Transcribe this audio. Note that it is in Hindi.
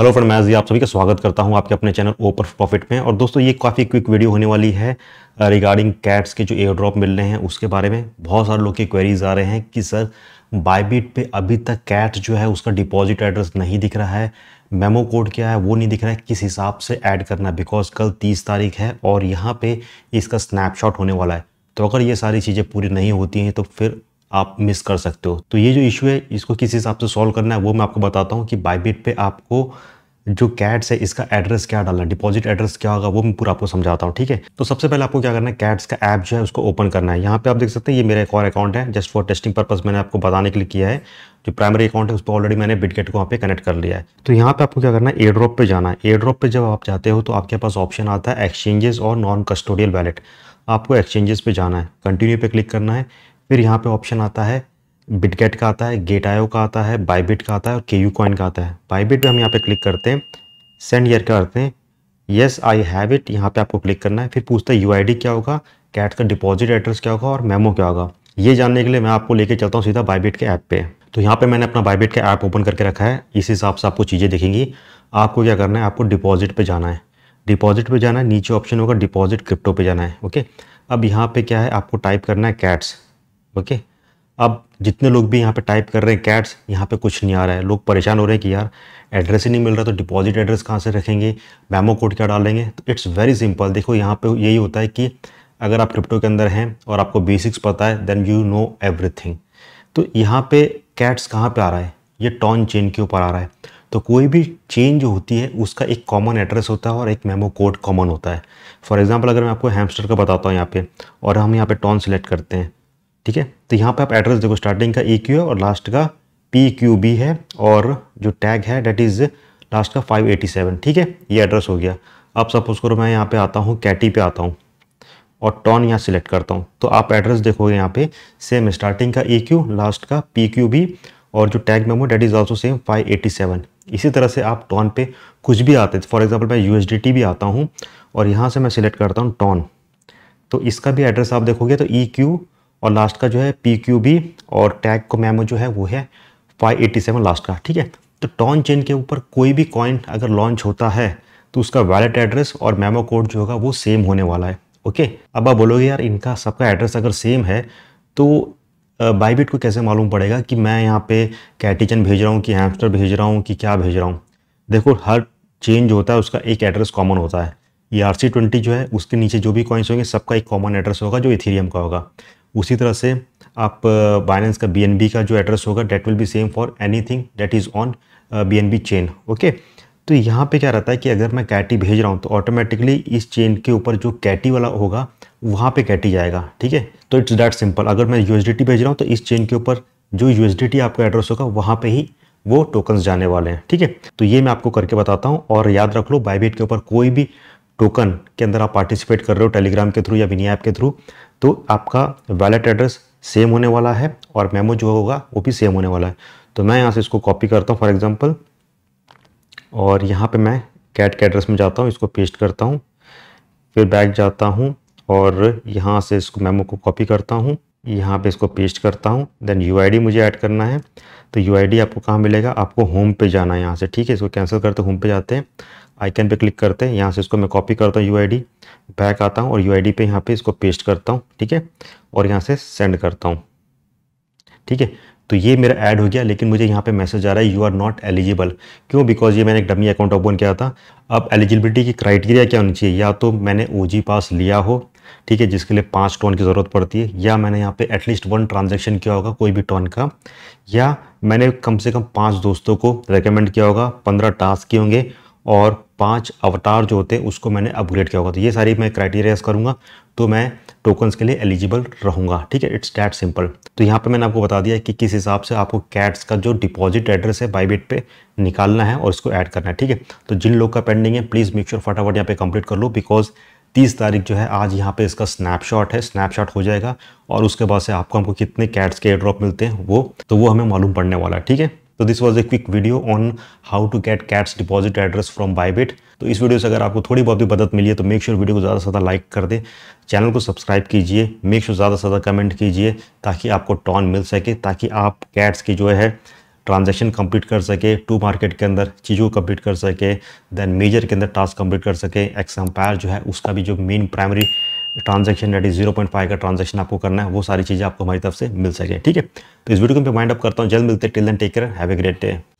हेलो फ्रेंड मैं जी आप सभी का स्वागत करता हूं आपके अपने चैनल ओपर प्रॉफिट में और दोस्तों ये काफ़ी क्विक वीडियो होने वाली है रिगार्डिंग कैट्स के जो एयर ड्रॉप मिल रहे हैं उसके बारे में बहुत सारे लोग के क्वेरीज आ रहे हैं कि सर बायबिट पे अभी तक कैट जो है उसका डिपॉजिट एड्रेस नहीं दिख रहा है मेमो कोड क्या है वो नहीं दिख रहा है किस हिसाब से ऐड करना बिकॉज कल तीस तारीख है और यहाँ पर इसका स्नैपशॉट होने वाला है तो अगर ये सारी चीज़ें पूरी नहीं होती हैं तो फिर आप मिस कर सकते हो तो ये जो इशू है इसको किस हिसाब से सॉल्व करना है वो मैं आपको बताता हूँ कि बाईबिट पे आपको जो कैट्स है इसका एड्रेस क्या डालना है डिपॉजिट एड्रेस क्या होगा वो मैं पूरा आपको समझाता हूँ ठीक है तो सबसे पहले आपको क्या करना है कैट्स का ऐप जो है उसको ओपन करना है यहाँ पे आप देख सकते हैं ये मेरा एक और अकाउंट है जस्ट फॉर टेस्टिंग पर्पज मैंने आपको बताने के लिए किया है जो प्राइमरी अकाउंट है उस पर ऑलरेडी मैंने बिटगेट को वहाँ पे कनेक्ट कर लिया है तो यहाँ पे आपको क्या करना है एड्रॉप पर जाना है एड्रॉप पर जब आप जाते हो तो आपके पास ऑप्शन आता है एक्सचेंजेस और नॉन कस्टोडियल वैलेट आपको एक्सचेंजेस पे जाना है कंटिन्यू पे क्लिक करना है फिर यहाँ पे ऑप्शन आता है बिटगेट का आता है गेट आयो का आता है बाईबिट का आता है और के यू कॉइन का आता है बाईबिट पे हम यहाँ पे क्लिक करते हैं सेंड ईयर करते हैं येस आई हैव इट यहाँ पे आपको क्लिक करना है फिर पूछता है यू क्या होगा कैट का डिपॉजिट एड्रेस क्या होगा और मेमो क्या होगा ये जानने के लिए मैं आपको लेके चलता हूँ सीधा बाईबिट के ऐप पे तो यहाँ पे मैंने अपना बाईबिट का ऐप ओपन करके रखा है इस हिसाब से आपको चीज़ें दिखेंगी आपको क्या करना है आपको डिपॉजिट पे जाना है डिपॉजिट पे जाना है नीचे ऑप्शन होगा डिपॉजिट क्रिप्टो पे जाना है ओके अब यहाँ पे क्या है आपको टाइप करना है कैट्स ओके अब जितने लोग भी यहाँ पे टाइप कर रहे हैं कैट्स यहाँ पे कुछ नहीं आ रहा है लोग परेशान हो रहे हैं कि यार एड्रेस ही नहीं मिल रहा तो डिपॉजिट एड्रेस कहाँ से रखेंगे मेमो कोड क्या डालेंगे तो इट्स वेरी सिंपल देखो यहाँ पे यही होता है कि अगर आप क्रिप्टो के अंदर हैं और आपको बेसिक्स पता है देन यू नो एवरीथिंग तो यहाँ पे कैट्स कहाँ पे आ रहा है ये टॉन चेन के ऊपर आ रहा है तो कोई भी चेन जो होती है उसका एक कॉमन एड्रेस होता है और एक मेमो कोड कॉमन होता है फॉर एग्जाम्पल अगर मैं आपको हैमस्टर का बताता हूँ यहाँ पे और हम यहाँ पे टॉन सेलेक्ट करते हैं ठीक है तो यहाँ पे आप एड्रेस देखो स्टार्टिंग का ई e क्यू और लास्ट का पी क्यू बी है और जो टैग है डेट इज़ लास्ट का 587 ठीक है ये एड्रेस हो गया अब सपोज करो मैं यहाँ पे आता हूँ कैटी पे आता हूँ और टॉन यहाँ सिलेक्ट करता हूँ तो आप एड्रेस देखोगे यहाँ पे सेम स्टार्टिंग का ई क्यू लास्ट का पी क्यू बी और जो tag memo that is also same 587 इसी तरह से आप टॉन पे कुछ भी आते फॉर एग्जाम्पल मैं यू भी आता हूँ और यहाँ से मैं सिलेक्ट करता हूँ टॉन तो इसका भी एड्रेस आप देखोगे तो ई e क्यू और लास्ट का जो है पी क्यू बी और टैग को मैमो जो है वो है सेवन लास्ट का ठीक है तो टॉन चेन के ऊपर कोई भी कॉइन अगर लॉन्च होता है तो उसका वैलेट एड्रेस और मेमो कोड जो होगा वो सेम होने वाला है ओके अब आप बोलोगे यार इनका सबका एड्रेस अगर सेम है तो बाईबिट को कैसे मालूम पड़ेगा कि मैं यहाँ पे कैटिचन भेज रहा हूँ कि हैमस्टर भेज रहा हूँ कि क्या भेज रहा हूँ देखो हर चेन जो होता है उसका एक एड्रेस कॉमन होता है ये आर सी ट्वेंटी जो है उसके नीचे जो भी कॉइन्स होंगे सबका एक कॉमन एड्रेस होगा जो इथीरियम का होगा उसी तरह से आप बाइनेंस का बी का जो एड्रेस होगा that will be same for anything that is on B chain okay तो यहाँ पे क्या रहता है कि अगर मैं कैटी भेज रहा हूँ तो ऑटोमेटिकली इस चेन के ऊपर जो कैटी वाला होगा वहाँ पे कैटी जाएगा ठीक है तो इट्स डैट सिंपल अगर मैं यू भेज रहा हूँ तो इस चेन के ऊपर जो यू आपका एड्रेस होगा वहाँ पर ही वो टोकन्स जाने वाले हैं ठीक है तो ये मैं आपको करके बताता हूँ और याद रख लो बाईबेट के ऊपर कोई भी टोकन के अंदर आप पार्टिसिपेट कर रहे हो टेलीग्राम के थ्रू या विनी ऐप के थ्रू तो आपका वैलेट एड्रेस सेम होने वाला है और मेमो जो होगा वो भी सेम होने वाला है तो मैं यहाँ से इसको कॉपी करता हूँ फॉर एग्जाम्पल और यहाँ पर मैं कैट के एड्रेस में जाता हूँ इसको पेस्ट करता हूँ फिर बैक जाता हूँ और यहाँ से इसको मेमो को कॉपी करता हूँ यहाँ पे इसको पेस्ट करता हूँ देन यू मुझे ऐड करना है तो यू आपको कहाँ मिलेगा आपको होम पे जाना है यहाँ से ठीक है इसको कैंसिल करते होम पे जाते हैं आइकन पे क्लिक करते हैं यहाँ से इसको मैं कॉपी करता हूँ यू बैक आता हूँ और यू आई पे यहाँ पे इसको पेस्ट करता हूँ ठीक है और यहाँ से सेंड करता हूँ ठीक है तो ये मेरा ऐड हो गया लेकिन मुझे यहाँ पे मैसेज आ रहा है यू आर नॉट एलिजिबल क्यों बिकॉज ये मैंने एक डमी अकाउंट ओपन किया था अब एलिजिबिलिटी की क्राइटेरिया क्या होनी चाहिए या तो मैंने ओ पास लिया हो ठीक है जिसके लिए पाँच टोन की ज़रूरत पड़ती है या मैंने यहाँ पे एटलीस्ट वन ट्रांजेक्शन किया होगा कोई भी टोन का या मैंने कम से कम पाँच दोस्तों को रिकमेंड किया होगा पंद्रह टास्क किए होंगे और पांच अवतार जो होते हैं उसको मैंने अपग्रेड किया होगा तो ये सारी मैं क्राइटेरियाज करूँगा तो मैं टोकन्स के लिए एलिजिबल रहूँगा ठीक है इट्स डैट सिंपल तो यहाँ पे मैंने आपको बता दिया कि किस हिसाब से आपको कैट्स का जो डिपॉजिट एड्रेस है बाईबेट पे निकालना है और इसको ऐड करना है ठीक है तो जिन लोग का पेंडिंग है प्लीज़ मेक श्योर फटाफट यहाँ पे कंप्लीट कर लो बिकॉज तीस तारीख जो है आज यहाँ पे इसका स्नैपशॉट है स्नैपशॉट हो जाएगा और उसके बाद से आपको हमको कितने कैट्स के एड्रॉप मिलते हैं वो तो वो हमें मालूम पड़ने वाला है ठीक है तो this was a quick video on how to get cats deposit address from Bybit तो इस वीडियो से अगर आपको थोड़ी बहुत भी मदद मिली है तो मेक श्योर sure वीडियो को ज़्यादा से ज़्यादा लाइक कर दे चैनल को सब्सक्राइब कीजिए मेक श्योर ज़्यादा से ज़्यादा कमेंट कीजिए ताकि आपको टॉन मिल सके ताकि आप कैट्स की जो है ट्रांजेक्शन कंप्लीट कर सके टू मार्केट के अंदर चीज़ों को कम्प्लीट कर सके देन मेजर के अंदर टास्क कंप्लीट कर सके एक्सम्पायर जो है उसका भी जो मेन प्राइमरी ट्रांजेक्शन यानी जीरो पॉइंट फाइव का ट्रांजेक्शन आपको करना है वो सारी चीज़ें आपको हमारी तरफ से मिल सके ठीक है तो इस वीडियो को मैं माइंड अप करता हूँ जल्द मिलते till then take care have a great day